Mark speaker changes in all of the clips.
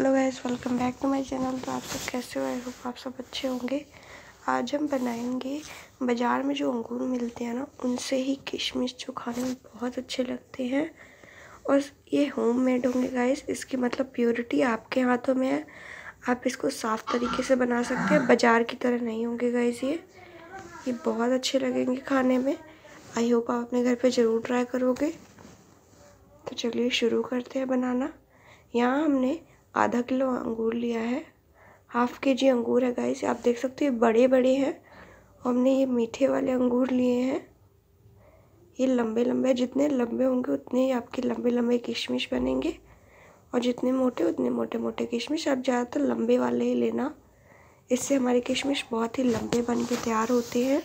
Speaker 1: hello guys welcome back to my channel तो आप सब कैसे हो आई होप आप सब अच्छे होंगे आज हम बनाएंगे बाज़ार में जो अंगूर मिलते हैं ना उनसे ही किशमिश जो खाने में बहुत अच्छे लगते हैं और ये होम मेड होंगे गाइस इसकी मतलब प्योरिटी आपके हाथों में है आप इसको साफ़ तरीके से बना सकते हैं बाज़ार की तरह नहीं होंगे गाइस ये ये बहुत अच्छे लगेंगे खाने में आई होप आप अपने घर पर ज़रूर ट्राई करोगे तो चलिए शुरू करते हैं बनाना यहाँ हमने आधा किलो अंगूर लिया है हाफ के जी अंगूर है गाइस आप देख सकते हो ये बड़े बड़े हैं हमने ये मीठे वाले अंगूर लिए हैं ये लंबे लंबे जितने लंबे होंगे उतने ही आपके लंबे लंबे किशमिश बनेंगे और जितने मोटे उतने मोटे मोटे किशमिश आप ज़्यादातर लंबे वाले ही लेना इससे हमारे किशमिश बहुत ही लंबे बन के तैयार होते हैं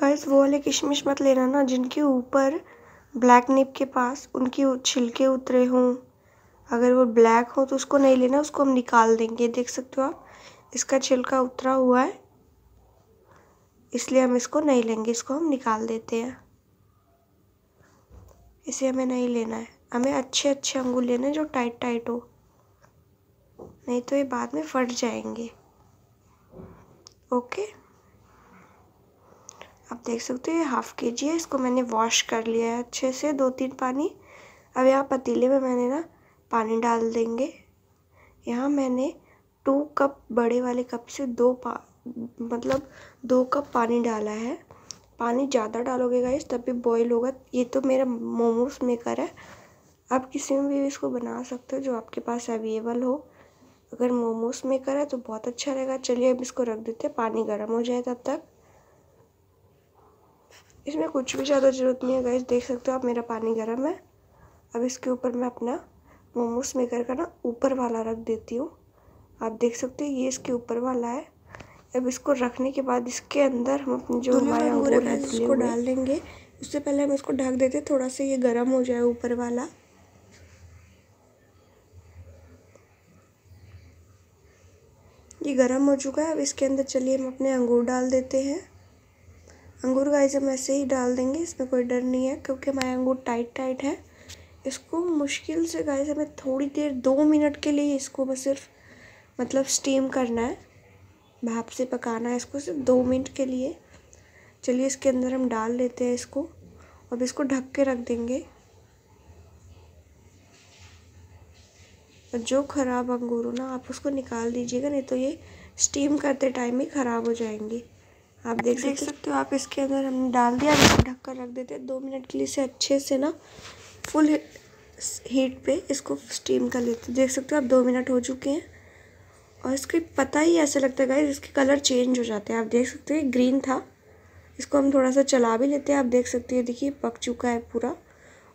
Speaker 1: गाइस वो वाले किशमिश मत लेना ना जिनके ऊपर ब्लैक निप के पास उनके छिलके उतरे हों अगर वो ब्लैक हो तो उसको नहीं लेना उसको हम निकाल देंगे देख सकते हो आप इसका छिलका उतरा हुआ है इसलिए हम इसको नहीं लेंगे इसको हम निकाल देते हैं इसे हमें नहीं लेना है हमें अच्छे अच्छे अंगूर लेने जो टाइट टाइट हो नहीं तो ये बाद में फट जाएंगे ओके आप देख सकते हो ये हाफ़ के जी है इसको मैंने वॉश कर लिया है अच्छे से दो तीन पानी अब यहाँ पतीले में मैंने ना पानी डाल देंगे यहाँ मैंने टू कप बड़े वाले कप से दो पा मतलब दो कप पानी डाला है पानी ज़्यादा डालोगे गाइस तब भी बॉयल होगा ये तो मेरा मोमोज मेकर है आप किसी में भी इसको बना सकते हो जो आपके पास अवेलेबल हो अगर मोमोज मेकर है तो बहुत अच्छा रहेगा चलिए अब इसको रख देते हैं पानी गर्म हो जाए तब तक इसमें कुछ भी ज़्यादा ज़रूरत नहीं है गैस देख सकते हो आप मेरा पानी गर्म है अब इसके ऊपर मैं अपना मोमोस मेकर का ना ऊपर वाला रख देती हूँ आप देख सकते हो ये इसके ऊपर वाला है अब इसको रखने के बाद इसके अंदर हम अपने जो हमारे अंगूर है उसको डाल देंगे उससे पहले हम इसको ढक देते थोड़ा सा ये गर्म हो जाए ऊपर वाला ये गर्म हो चुका है अब इसके अंदर चलिए हम अपने अंगूर डाल देते हैं अंगूर गाइस हम ऐसे ही डाल देंगे इसमें कोई डर नहीं है क्योंकि हमारे अंगूर टाइट टाइट है इसको मुश्किल से गाइस हमें थोड़ी देर दो मिनट के लिए इसको बस सिर्फ मतलब स्टीम करना है भाप से पकाना है इसको सिर्फ दो मिनट के लिए चलिए इसके अंदर हम डाल लेते हैं इसको अब इसको ढक के रख देंगे और जो ख़राब अंगूर हो ना आप उसको निकाल दीजिएगा नहीं तो ये स्टीम करते टाइम ही ख़राब हो जाएंगे आप देख सकते देख सकते हो आप इसके अंदर हमने डाल दिया ढक कर रख देते हैं दो मिनट के लिए इसे अच्छे से ना फुल हीट पे इसको स्टीम कर लेते देख सकते हो आप दो मिनट हो चुके हैं और इसके पता ही ऐसा लगता है गाइज इसके कलर चेंज हो जाते हैं आप देख सकते हो ग्रीन था इसको हम थोड़ा सा चला भी लेते हैं आप देख सकते हो देखिए पक चुका है पूरा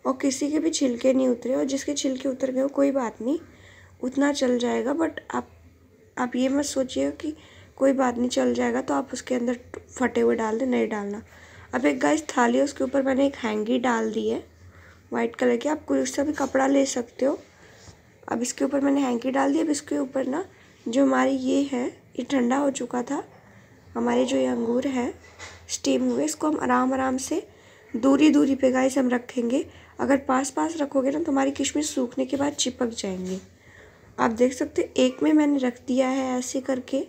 Speaker 1: और किसी के भी छिलके नहीं उतरे और जिसके छिलके उतर गए हो कोई बात नहीं उतना चल जाएगा बट आप आप ये मत सोचिए कि कोई बात नहीं चल जाएगा तो आप उसके अंदर फटे हुए डाल दें नहीं डालना अब एक गाइस थाली है उसके ऊपर मैंने एक हैंगी डाल दी है वाइट कलर की आप कोई उससे भी कपड़ा ले सकते हो अब इसके ऊपर मैंने हैंगी डाल दी अब इसके ऊपर ना जो हमारी ये है ये ठंडा हो चुका था हमारे जो ये अंगूर है स्टीम हुए इसको हम आराम आराम से दूरी दूरी पे गाइस हम रखेंगे अगर पास पास रखोगे ना तो हमारी किशमिश सूखने के बाद चिपक जाएंगे आप देख सकते हो एक में मैंने रख दिया है ऐसे करके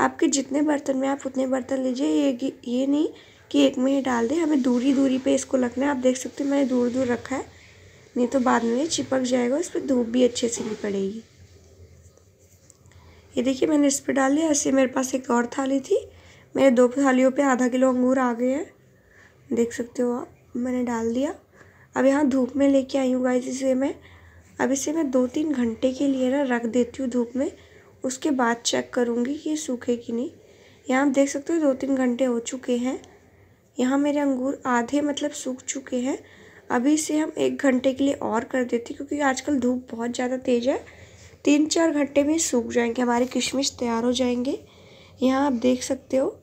Speaker 1: आपके जितने बर्तन में आप उतने बर्तन लीजिए ये ये नहीं कि एक में ही डाल दें हमें दूरी दूरी पे इसको रखना है आप देख सकते हैं मैंने दूर दूर रखा है नहीं तो बाद में चिपक जाएगा इस पर धूप भी अच्छे से नहीं पड़ेगी ये देखिए मैंने इस पर डाल लिया ऐसे मेरे पास एक और थाली थी मेरे दो थालियों पर आधा किलो अंगूर आ गए हैं देख सकते हो आप मैंने डाल दिया अब यहाँ धूप में लेके आई हूँ गाइस इसे मैं अब इसे मैं दो तीन घंटे के लिए ना रख देती हूँ धूप में उसके बाद चेक करूँगी कि सूखे कि नहीं यहाँ आप देख सकते हो दो तीन घंटे हो चुके हैं यहाँ मेरे अंगूर आधे मतलब सूख चुके हैं अभी इसे हम एक घंटे के लिए और कर देते क्योंकि आजकल धूप बहुत ज़्यादा तेज़ है तीन चार घंटे में सूख जाएंगे हमारे किशमिश तैयार हो जाएंगे यहाँ आप देख सकते हो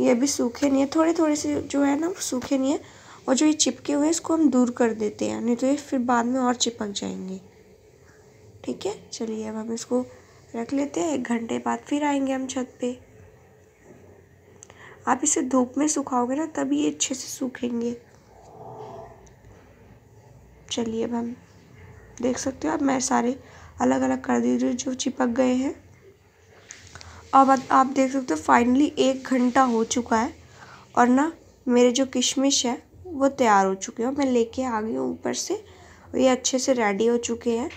Speaker 1: ये अभी सूखे नहीं है थोड़े थोड़े से जो है ना सूखे नहीं है और जो ये चिपके हुए हैं इसको हम दूर कर देते हैं नहीं तो ये फिर बाद में और चिपक जाएंगे ठीक है चलिए अब हम इसको रख लेते हैं एक घंटे बाद फिर आएंगे हम छत पे आप इसे धूप में सुखाओगे ना तभी ये अच्छे से सूखेंगे चलिए अब हम देख सकते हो अब मैं सारे अलग अलग कर दी रही जो चिपक गए हैं अब आप देख सकते हो फाइनली एक घंटा हो चुका है और ना मेरे जो किशमिश है वो तैयार हो चुके हैं मैं लेके आ गई हूँ ऊपर से ये अच्छे से रेडी हो चुके हैं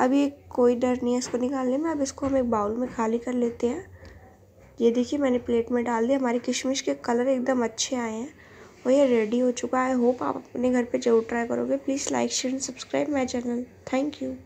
Speaker 1: अभी कोई डर नहीं है इसको निकालने में अब इसको हम एक बाउल में खाली कर लेते हैं ये देखिए मैंने प्लेट में डाल दिया हमारी किशमिश के कलर एकदम अच्छे आए हैं और ये रेडी हो चुका है आई होप आप अपने घर पे जरूर ट्राई करोगे please like share and subscribe my channel thank you